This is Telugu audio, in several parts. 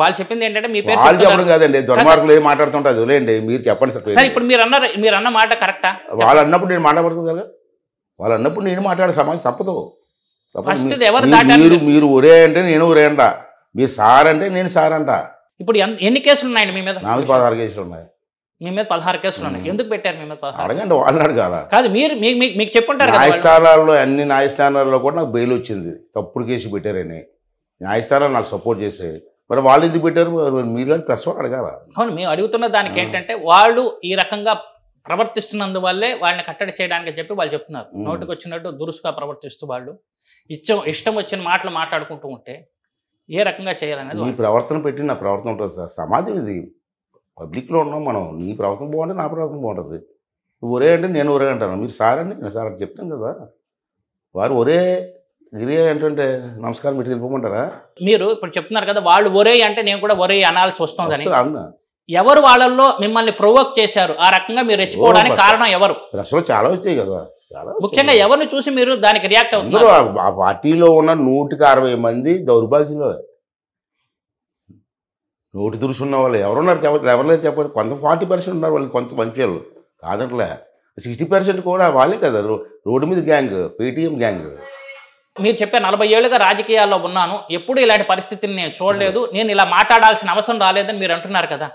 వాళ్ళు చెప్పింది ఏంటంటే మీ పేరు చెప్పడం కాదండి దుర్మార్గులు ఏం మాట్లాడుతుంటారు అదిలేండి లేండి మీరు చెప్పండి సార్ సార్ ఇప్పుడు మీరు అన్నారు మీరు అన్న మాట కరెక్టా వాళ్ళు అన్నప్పుడు నేను మాట్లాడుతుంది కదా వాళ్ళు అన్నప్పుడు నేను మాట్లాడే సమాజం తప్పదు మీరు మీరు ఒరే అంటే నేను ఒరే అంట మీరు సార్ అంటే నేను సార్ అంట ఇప్పుడు ఎన్ని కేసులు ఉన్నాయండి మీ మీద నాలుగు పదహారు కేసులు ఉన్నాయి మీ మీద పదహారు కేసులు ఉన్నాయి ఎందుకు పెట్టారు మీ మీద అడగండి వాళ్ళు కదా కాదు మీరు మీకు చెప్పుంటారు న్యాయస్థానాల్లో అన్ని న్యాయస్థానాల్లో కూడా నాకు బెయిల్ వచ్చింది తప్పుడు కేసు పెట్టారని న్యాయస్థానాలు నాకు సపోర్ట్ చేసేది మరి వాళ్ళు ఎందుకు పెట్టారు మీరు ప్లస్ వన్ అడగాలా అవును మేము అడుగుతున్న దానికి ఏంటంటే వాళ్ళు ఈ రకంగా ప్రవర్తిస్తున్నందువల్లే వాళ్ళని కట్టడి చేయడానికి చెప్పి వాళ్ళు చెప్తున్నారు నోటికి వచ్చినట్టు దురుసుగా ప్రవర్తిస్తూ వాళ్ళు ఇష్టం ఇష్టం వచ్చిన మాటలు మాట్లాడుకుంటూ ఉంటే ఏ రకంగా చేయాలనేది మీ ప్రవర్తన పెట్టి నా ప్రవర్తన ఉంటుంది సార్ సమాజం ఇది పబ్లిక్లో ఉన్నాం మనం నీ ప్రవర్తన బాగుంటే నా ప్రవర్తన బాగుంటుంది ఒరే అంటే నేను ఒరే అంటాను మీరు సార్ అండి నేను సార్ చెప్తాను కదా వారు ఒరే గిరియా ఏంటంటే నమస్కారం ఇటు వెళ్ళిపోమంటారా మీరు ఇప్పుడు చెప్తున్నారు కదా వాళ్ళు ఒరే అంటే నేను కూడా ఒరే అనాల్సి వస్తుంది అన్నా ఎవరు వాళ్ళల్లో మిమ్మల్ని ప్రొవోక్ చేశారు ఆ రకంగా మీరు రెచ్చిపోవడానికి కారణం ఎవరు అసలు చాలా వచ్చాయి కదా ముఖ్యంగా ఎవరిని చూసి మీరు దానికి రియాక్ట్ అవుతారు ఆ పార్టీలో ఉన్న నూటికి అరవై మంది దౌర్భాగ్యంలో నోటి దురుసున్న వాళ్ళు ఎవరున్నారు చెప్ప ఎవరలేదు చెప్పండి కొంత ఫార్టీ పర్సెంట్ ఉన్నారు వాళ్ళు కొంత మంచి వాళ్ళు కాదట్లే సిక్స్టీ పర్సెంట్ కూడా వాళ్ళే కదా రోడ్డు మీద గ్యాంగ్ పేటీఎం గ్యాంగ్ మీరు చెప్పే నలభై ఏళ్ళుగా రాజకీయాల్లో ఉన్నాను ఎప్పుడు ఇలాంటి పరిస్థితిని నేను చూడలేదు నేను ఇలా మాట్లాడాల్సిన అవసరం రాలేదని మీరు అంటున్నారు కదా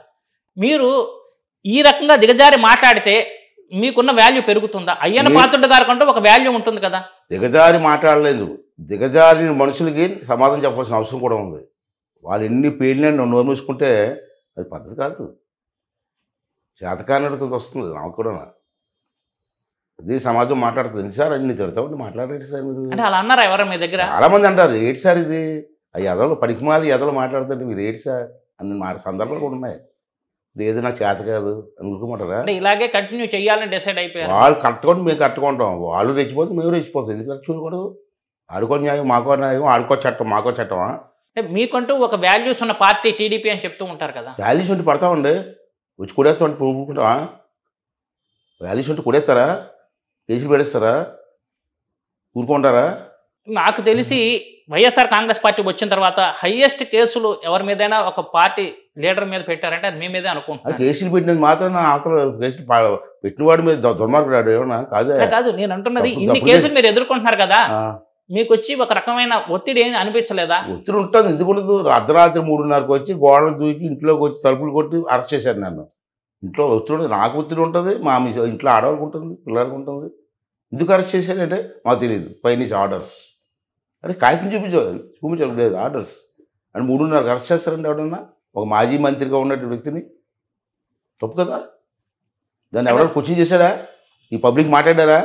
మీరు ఈ రకంగా దిగజారి మాట్లాడితే మీకున్న వాల్యూ పెరుగుతుందా అయ్యన్న పాత్రుడు గారి కంటే ఒక వాల్యూ ఉంటుంది కదా దిగజారి మాట్లాడలేదు దిగజారి మనుషులకి సమాధానం చెప్పాల్సిన అవసరం కూడా ఉంది వాళ్ళు ఎన్ని పేర్లు నోరు మూసుకుంటే అది పద్ధతి కాదు చేతకానుడికి వస్తుంది నాకు కూడా ఇది సమాజం మాట్లాడుతుంది సార్ అన్ని తిడతామండి మాట్లాడలేదు సార్ మీరు అలా అన్నారు ఎవరు మీ దగ్గర చాలా మంది అంటారు ఏంటి సార్ ఇది ఆ ఎదలు పనికిమాలి ఎదలు మాట్లాడుతుంటే మీరు ఏంటి సార్ అన్ని మా సందర్భాలు కూడా ఉన్నాయి లేదు నా చేత కాదు అని ఇలాగే కంటిన్యూ చేయాలని డిసైడ్ అయిపోయారు వాళ్ళు కట్టుకోండి మేము కట్టుకుంటాం వాళ్ళు రెచ్చిపోతే మేము రెచ్చిపోతాం ఎందుకంటే చూడకూడదు ఆడుకో న్యాయం మాకో న్యాయం ఆడుకో చట్టం మాకో చట్టం అంటే మీకంటూ ఒక వాల్యూస్ ఉన్న పార్టీ టీడీపీ అని చెప్తూ ఉంటారు కదా వాల్యూస్ ఉంటే పడతామండి వచ్చి కూడేస్తామంటే పూడుకుంటామా వాల్యూస్ ఉంటే కూడేస్తారా కేసులు పెడేస్తారా ఊరుకుంటారా నాకు తెలిసి వైఎస్ఆర్ కాంగ్రెస్ పార్టీ వచ్చిన తర్వాత హైయెస్ట్ కేసులు ఎవరి మీదైనా ఒక పార్టీ లీడర్ మీద పెట్టారంటే అది మీ మీదే అనుకుంటున్నాను కేసులు పెట్టినది మాత్రం అవతల కేసులు వాడి మీద దుర్మార్గుడు ఏమన్నా కాదు కాదు నేను అంటున్నది ఇన్ని కేసులు మీరు ఎదుర్కొంటున్నారు కదా మీకు వచ్చి ఒక రకమైన ఒత్తిడి ఏమి అనిపించలేదా ఒత్తిడి ఉంటుంది ఎందుకు అర్ధరాత్రి మూడున్నరకు వచ్చి గోడలు దూకి ఇంట్లోకి వచ్చి తలుపులు కొట్టి అరెస్ట్ చేశారు నన్ను ఇంట్లో ఒత్తిడి నాకు ఒత్తిడి ఉంటుంది మా మీ ఇంట్లో ఆడవాళ్ళకు ఉంటుంది పిల్లలకు ఉంటుంది ఎందుకు అరెస్ట్ చేశారంటే మాకు తెలియదు పైనుంచి ఆర్డర్స్ అదే కాగితం చూపించాలి చూపించాలి లేదు ఆర్డర్స్ అని మూడున్నరకు అరెస్ట్ చేస్తారండి ఎవడన్నా ఒక మాజీ మంత్రిగా ఉన్నటువంటి వ్యక్తిని తప్పు కదా దాన్ని ఎవరైనా క్వశ్చన్ చేశారా ఈ పబ్లిక్ మాట్లాడారా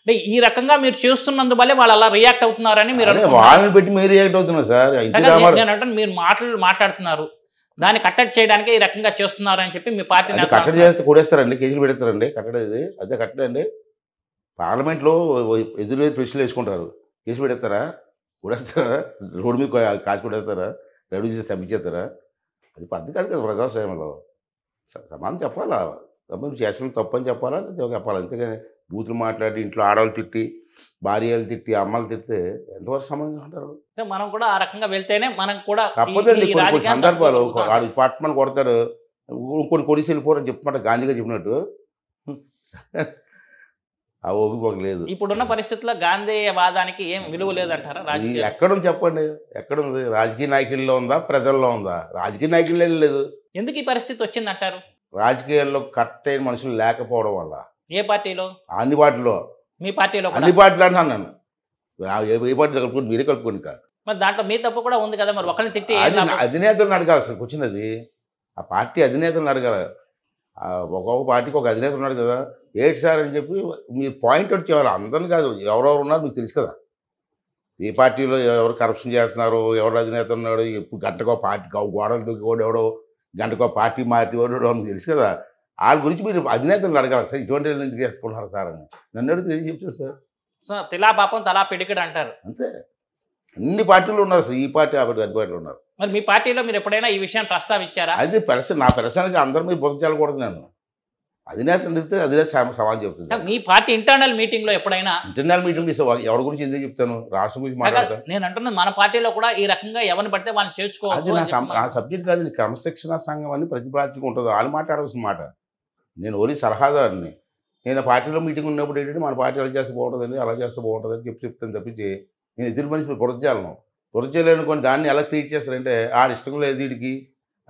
అంటే ఈ రకంగా మీరు చేస్తున్నందువల్ల వాళ్ళు అలా రియాక్ట్ అవుతున్నారని మీరు వాళ్ళని పెట్టి మీరు రియాక్ట్ అవుతున్నారు సార్ మీరు మాటలు మాట్లాడుతున్నారు దాన్ని కట్టడి చేయడానికి ఈ రకంగా చేస్తున్నారు అని చెప్పి మీ పార్టీ కట్టడి చేస్తే కూడేస్తారండి కేసులు పెడతారండి కట్టడి ఇది అదే కట్టడండి అండి పార్లమెంట్లో ఎదురు ప్రశ్నలు వేసుకుంటారు కేసు పెడతారా కూడేస్తారా రోడ్డు మీద కాసి కొడేస్తారా రెడీ చేసి తప్పించేస్తారా అది పద్ధతి కాదు కదా ప్రజాస్వామ్యంలో సమానం చెప్పాలా నువ్వు చేసిన తప్పని చెప్పాలా చెప్పాలి అంతేగాని బూతులు మాట్లాడి ఇంట్లో ఆడవాళ్ళు తిట్టి భార్యలు తిట్టి అమ్మలు తిట్టి ఎంతవరకు సంబంధించి ఉంటారు మనం కూడా ఆ రకంగా వెళ్తేనే మనం కూడా తప్పదండి కొన్ని సందర్భాలు ఆడు పట్టమని కొడతారు ఇంకొన్ని కొడిసి వెళ్ళిపోరని చెప్పమంటే గాంధీగా చెప్పినట్టు లేదు ఇప్పుడున్న పరిస్థితుల్లో గాంధీ వాదానికి ఏం విలువ లేదంటారా రాజకీయ ఎక్కడుంది చెప్పండి ఎక్కడుంది రాజకీయ నాయకుల్లో ఉందా ప్రజల్లో ఉందా రాజకీయ నాయకులు లేదు ఎందుకు ఈ పరిస్థితి వచ్చిందంటారు రాజకీయాల్లో కరెక్ట్ అయిన మనుషులు లేకపోవడం వల్ల ఏ పార్టీలో అన్ని పార్టీలో మీ పార్టీలో అన్ని పార్టీలు అంటున్నాను ఏ పార్టీ కలుపుకోండి మీరే కలుపుకోండి కాదు మరి దాంట్లో మీ తప్పు కూడా ఉంది కదా మరి ఒకరిని తిట్టి అధినేతలను అడగాలి సార్ కూర్చున్నది ఆ పార్టీ అధినేతలను అడగాలి ఒక్కొక్క పార్టీకి ఒక అధినేత ఉన్నాడు కదా ఏంటి సార్ అని చెప్పి మీరు పాయింట్ అవుట్ చేయాలి అందరిని కాదు ఎవరెవరు ఉన్నారు మీకు తెలుసు కదా ఏ పార్టీలో ఎవరు కరప్షన్ చేస్తున్నారు ఎవరు అధినేత ఉన్నాడు ఎప్పుడు గంటకో పార్టీ గోడలు దొక్కివాడు ఎవడో గంటకో పార్టీ మారేవాడు మీకు తెలుసు కదా వాళ్ళ గురించి మీరు అధినేతలు అడగాలి సార్ ఇటువంటి ఎందుకు చేసుకుంటున్నారు సార్ అని నన్ను అడిగితే ఏం చెప్తారు సార్ సో తిలా పాపం తలా పిడికడు అంటారు అంతే అన్ని పార్టీలు ఉన్నారు సార్ ఈ పార్టీ ఆ పార్టీ పార్టీలు ఉన్నారు మరి మీ పార్టీలో మీరు ఎప్పుడైనా ఈ విషయాన్ని ప్రస్తావించారా అది పర్సన్ నా పర్సనల్గా అందరూ మీరు బుద్ధం నేను అధినేత అడిగితే అధినేత సవాల్ చెప్తుంది మీ పార్టీ ఇంటర్నల్ మీటింగ్లో ఎప్పుడైనా ఇంటర్నల్ మీటింగ్ ఎవరి గురించి ఎందుకు చెప్తాను రాష్ట్రం గురించి మాట్లాడతాను నేను అంటున్నాను మన పార్టీలో కూడా ఈ రకంగా ఎవరిని పడితే వాళ్ళని చేర్చుకోవాలి సబ్జెక్ట్ కాదు క్రమశిక్షణ సంఘం అని ప్రతిపాదించుకుంటుంది వాళ్ళు మాట్లాడవలసిన మాట నేను ఓన్లీ సలహాదారుని నేను పార్టీలో మీటింగ్ ఉన్నప్పుడు ఏంటంటే మన పార్టీ అలా చేస్తే బాగుంటుందండి అలా చేస్తే బాగుంటుందని చెప్పి చెప్తాను తప్పించి నేను ఎదురు మనిషి బురదజాలను బురదజాలను కొన్ని దాన్ని ఎలా క్రియేట్ చేస్తారంటే ఆడ ఇష్టం లేదు వీడికి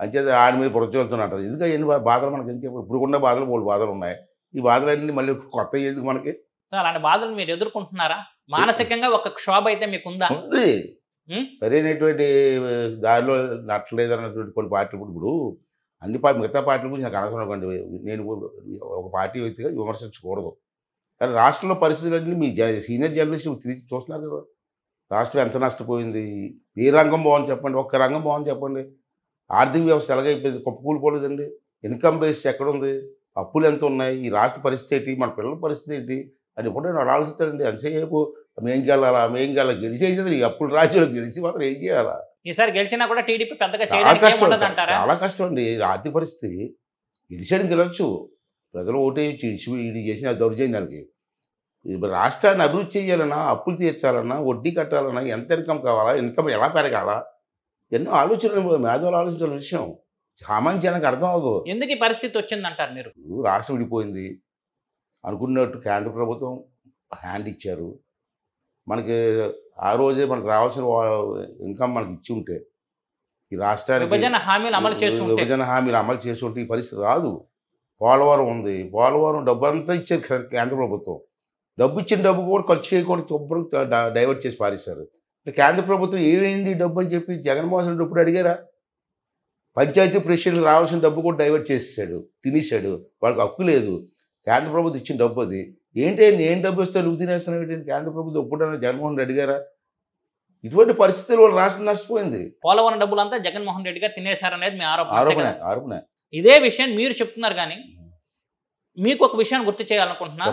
అంచేది ఆడ మీద బురదజాలుతున్నట్టు ఎందుకంటే ఎన్ని బాధలు మనకి ఎందుకు ఇప్పుడు ఉన్న బాధలు మూడు బాధలు ఉన్నాయి ఈ బాధలన్నీ మళ్ళీ కొత్త ఎందుకు మనకి అలాంటి బాధలు మీరు ఎదుర్కొంటున్నారా మానసికంగా ఒక క్షోభ అయితే మీకు ఉందా సరైనటువంటి దారిలో నట్టలేదు అన్నటువంటి కొన్ని ఇప్పుడు ఇప్పుడు అన్ని పార్టీ మిగతా పార్టీల గురించి నాకు అనవసరం నేను ఒక పార్టీ వ్యక్తిగా విమర్శించకూడదు కానీ రాష్ట్రంలో పరిస్థితులన్నీ మీ సీనియర్ జర్నలిస్ట్ తిరిగి చూస్తున్నారు కదా రాష్ట్రం ఎంత నష్టపోయింది ఏ రంగం బాగుంది చెప్పండి ఒక్క రంగం బాగుంది చెప్పండి ఆర్థిక వ్యవస్థ ఎలాగైపోయింది కుప్పకూలిపోలేదండి ఇన్కమ్ బేస్ ఉంది అప్పులు ఎంత ఉన్నాయి ఈ రాష్ట్ర పరిస్థితి ఏంటి మన పిల్లల పరిస్థితి ఏంటి అని కూడా నేను ఆలోచిస్తానండి అంతసేపు మేం గెలాలా మేం గెలాలా గెలిచేసేది అప్పులు రాజ్యంలో గెలిచి మాత్రం ఏం చేయాలా ఈసారి గెలిచినా కూడా టీడీపీ పెద్దగా చేయడానికి చాలా కష్టం అండి ఆర్థిక పరిస్థితి గెలిచాడు గెలవచ్చు ప్రజలు ఓటేయచ్చు ఇది చేసిన దౌర్జన్యాలకి రాష్ట్రాన్ని అభివృద్ధి చేయాలన్నా అప్పులు తీర్చాలన్నా వడ్డీ కట్టాలన్నా ఎంత ఇన్కమ్ కావాలా ఇన్కమ్ ఎలా పెరగాల ఎన్నో ఆలోచనలు మేధావులు ఆలోచించిన విషయం సామాన్య జనానికి అర్థం అవదు ఎందుకు ఈ పరిస్థితి వచ్చిందంటారు మీరు రాష్ట్రం విడిపోయింది అనుకున్నట్టు కేంద్ర ప్రభుత్వం హ్యాండ్ ఇచ్చారు మనకి ఆ రోజే మనకు రావాల్సిన ఇన్కమ్ మనకి ఇచ్చి ఉంటే ఈ రాష్ట్రానికి విభజన హామీలు అమలు చేసి విభజన హామీలు అమలు చేసి ఉంటే ఈ పరిస్థితి రాదు పోలవరం ఉంది పోలవరం డబ్బు అంతా ఇచ్చారు కేంద్ర ప్రభుత్వం డబ్బు ఇచ్చిన డబ్బు కూడా ఖర్చు చేయకూడదు చొప్పులు డైవర్ట్ చేసి పారేస్తారు కేంద్ర ప్రభుత్వం ఏమైంది డబ్బు అని చెప్పి జగన్మోహన్ రెడ్డి ఇప్పుడు అడిగారా పంచాయతీ ప్రెసిడెంట్ రావాల్సిన డబ్బు కూడా డైవర్ట్ చేసేసాడు తినేసాడు వాళ్ళకి హక్కు లేదు కేంద్ర ప్రభుత్వం ఇచ్చిన డబ్బు అది ఏంటి ఏం డబ్బు వస్తే నువ్వు తినేస్తాను ఏంటి కేంద్ర ప్రభుత్వం ఒప్పుడన్న జగన్మోహన్ రెడ్డి గారా ఇటువంటి పరిస్థితులు వాళ్ళు రాష్ట్రం నష్టపోయింది పోలవరం డబ్బులంతా జగన్మోహన్ రెడ్డి గారు తినేశారనేది మీ ఆరోపణ ఆరోపణ ఆరోపణ ఇదే విషయం మీరు చెప్తున్నారు కానీ మీకు ఒక విషయాన్ని గుర్తు చేయాలనుకుంటున్నా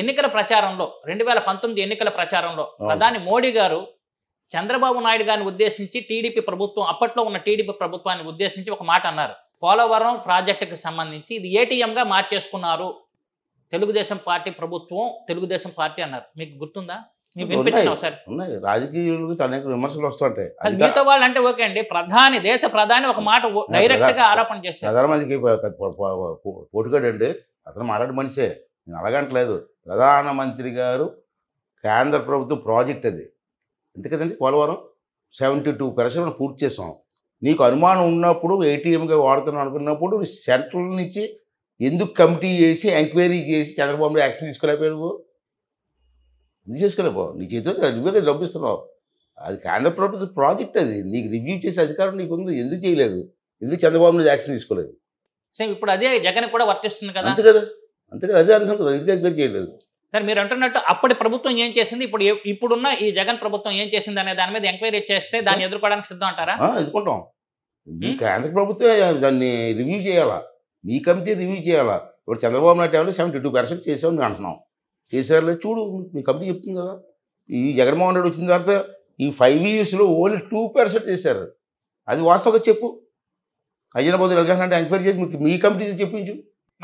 ఎన్నికల ప్రచారంలో రెండు వేల పంతొమ్మిది ఎన్నికల ప్రచారంలో ప్రధాని మోడీ గారు చంద్రబాబు నాయుడు గారిని ఉద్దేశించి టీడీపీ ప్రభుత్వం అప్పట్లో ఉన్న టీడీపీ ప్రభుత్వాన్ని ఉద్దేశించి ఒక మాట అన్నారు పోలవరం ప్రాజెక్టుకు సంబంధించి ఇది ఏటీఎంగా మార్చేసుకున్నారు తెలుగుదేశం పార్టీ ప్రభుత్వం తెలుగుదేశం పార్టీ అన్నారు మీకు గుర్తుందా ఉన్నాయి రాజకీయులకు అనేక విమర్శలు వస్తుంటాయి మిగతా వాళ్ళు అంటే ఓకే అండి ప్రధాని దేశ ప్రధాని ఒక మాట డైరెక్ట్ గా ఆరోపణ చేస్తారు ప్రధానమంత్రికి పోటుగాడు అండి అతను మాట్లాడే మనిషే నేను అలాగంటలేదు ప్రధానమంత్రి గారు కేంద్ర ప్రభుత్వ ప్రాజెక్ట్ అది ఎందుకదండి పోలవరం సెవెంటీ టూ పర్సెంట్ పూర్తి చేసాం నీకు అనుమానం ఉన్నప్పుడు ఏటీఎంగా వాడుతున్నాం అనుకున్నప్పుడు సెంట్రల్ నుంచి ఎందుకు కమిటీ చేసి ఎంక్వైరీ చేసి చంద్రబాబు యాక్షన్ తీసుకోలేకపోయావు నువ్వు నువ్వు చేసుకోలేపో నీ చేతిలో నువ్వే కదా డబ్బిస్తున్నావు అది కేంద్ర ప్రభుత్వ ప్రాజెక్ట్ అది నీకు రివ్యూ చేసే అధికారం నీకు ఉంది ఎందుకు చేయలేదు ఎందుకు చంద్రబాబు నాయుడు యాక్షన్ తీసుకోలేదు సార్ ఇప్పుడు అదే జగన్ కూడా వర్తిస్తుంది కదా అంతే కదా అంతే కదా అదే అర్థం కదా ఎందుకు ఎంక్వైరీ చేయలేదు సార్ మీరు అంటున్నట్టు అప్పటి ప్రభుత్వం ఏం చేసింది ఇప్పుడు ఇప్పుడున్న ఈ జగన్ ప్రభుత్వం ఏం చేసింది అనే దాని మీద ఎంక్వైరీ చేస్తే దాన్ని ఎదుర్కోవడానికి సిద్ధం అంటారా ఎదుర్కొంటాం కేంద్ర ప్రభుత్వం దాన్ని రివ్యూ చేయాలా నీ కమిటీ రివ్యూ చేయాలా ఇప్పుడు చంద్రబాబు నాయుడు టైంలో సెవెంటీ టూ పర్సెంట్ చేసామని అంటున్నాం అంటున్నావు చేశారు లేదు చూడు మీ కమిటీ చెప్తుంది కదా ఈ జగన్మోహన్ రెడ్డి వచ్చిన తర్వాత ఈ ఫైవ్ ఇయర్స్లో ఓన్లీ టూ పర్సెంట్ చేశారు అది వాస్తవంగా చెప్పు హైదరాబాద్ అంటే ఎంక్వైరీ చేసి మీకు మీ కమిటీ చెప్పించు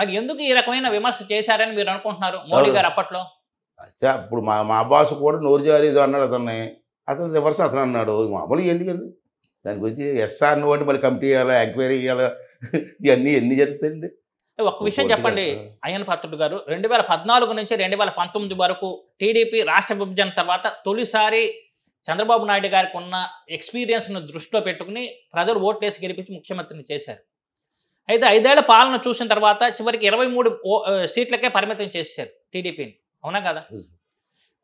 మరి ఎందుకు ఈ రకమైన విమర్శ చేశారని మీరు అనుకుంటున్నారు మోడీ గారు అప్పట్లో అయితే అప్పుడు మా మా అబ్బాసు కూడా నోరు జారీదో అన్నాడు అతన్ని అతను రివర్స్ అతను అన్నాడు మామూలు ఎందుకండి దాని గురించి ఎస్ఆర్ నువ్వు అంటే మళ్ళీ కమిటీ ఇవ్వాలి ఎంక్వైరీ చేయాలా ఇవన్నీ ఎన్ని చెప్తుంది ఒక విషయం చెప్పండి అయ్యన్ పాత్రుడు గారు రెండు వేల పద్నాలుగు నుంచి రెండు వేల పంతొమ్మిది వరకు టీడీపీ రాష్ట్ర విభజన తర్వాత తొలిసారి చంద్రబాబు నాయుడు గారికి ఉన్న ఎక్స్పీరియన్స్ను దృష్టిలో పెట్టుకుని ప్రజలు ఓట్లేసి గెలిపించి ముఖ్యమంత్రిని చేశారు అయితే ఐదేళ్ల పాలన చూసిన తర్వాత చివరికి ఇరవై మూడు సీట్లకే పరిమితం చేశారు టీడీపీని అవునా కదా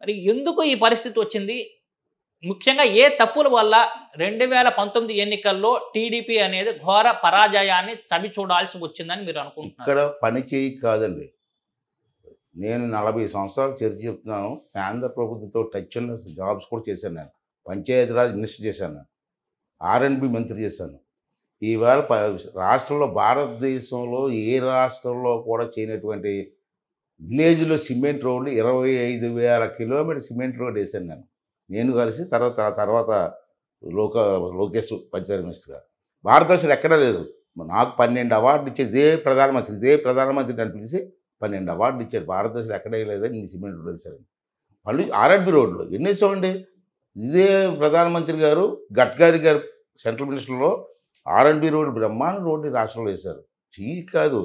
మరి ఎందుకు ఈ పరిస్థితి వచ్చింది ముఖ్యంగా ఏ తప్పుల వల్ల రెండు వేల పంతొమ్మిది ఎన్నికల్లో టీడీపీ అనేది ఘోర పరాజయాన్ని చవి చూడాల్సి వచ్చిందని మీరు అనుకుంటున్నారు ఇక్కడ పని చేయి కాదండి నేను నలభై సంవత్సరాలు చర్చ చెప్తున్నాను కేంద్ర ప్రభుత్వంతో టచ్ ఉన్న జాబ్స్ కూడా చేశాను నేను పంచాయతీరాజ్ మినిస్టర్ చేశాను ఆర్ఎండ్బి మంత్రి చేశాను ఈవేళ రాష్ట్రంలో భారతదేశంలో ఏ రాష్ట్రంలో కూడా చేయనటువంటి విలేజ్లో సిమెంట్ రోడ్లు ఇరవై ఐదు వేల కిలోమీటర్ సిమెంట్ రోడ్ వేశాను నేను నేను కలిసి తర్వాత తర్వాత లోక లోకేష్ పంచాయతీ మినిస్టర్గా భారతదేశం ఎక్కడా లేదు నాకు పన్నెండు అవార్డులు ఇచ్చేది ఇదే ప్రధానమంత్రి ఇదే ప్రధానమంత్రి అని పిలిచి పన్నెండు అవార్డులు ఇచ్చాడు భారతదేశంలో ఎక్కడే లేదని నీ సిమెంట్ రోడ్డు వేశారని మళ్ళీ ఆర్ఆర్బి రోడ్లు ఎన్ని వేసామండి ఇదే ప్రధానమంత్రి గారు గడ్కరీ గారు సెంట్రల్ మినిస్టర్లో ఆర్ఎండ్బి రోడ్డు బ్రహ్మాండ రోడ్ని రాష్ట్రంలో వేశారు చీ కాదు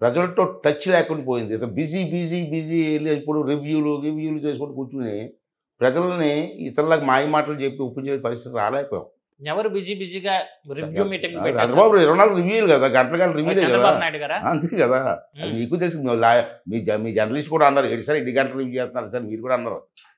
ప్రజలతో టచ్ లేకుండా పోయింది ఇతను బిజీ బిజీ బిజీ వెళ్ళి ఇప్పుడు రివ్యూలు రివ్యూలు చేసుకుంటూ కూర్చుని ప్రజలని ఇతరులకు మాయ మాటలు చెప్పి ఒప్పించే పరిస్థితి రాలేకపోయాం ఎవరు బిజీ బిజీగా రివ్యూ మీటింగ్ చంద్రబాబు ఇరవై నాలుగు రివ్యూలు కదా గంటల గంటల రివ్యూ కదా అంతే కదా నీకు తెలుసు మీ జర్నలిస్ట్ కూడా అన్నారు ఏడు సార్ ఎన్ని గంటలు రివ్యూ చేస్తున్నారు సార్ మీరు కూడా అన్నారు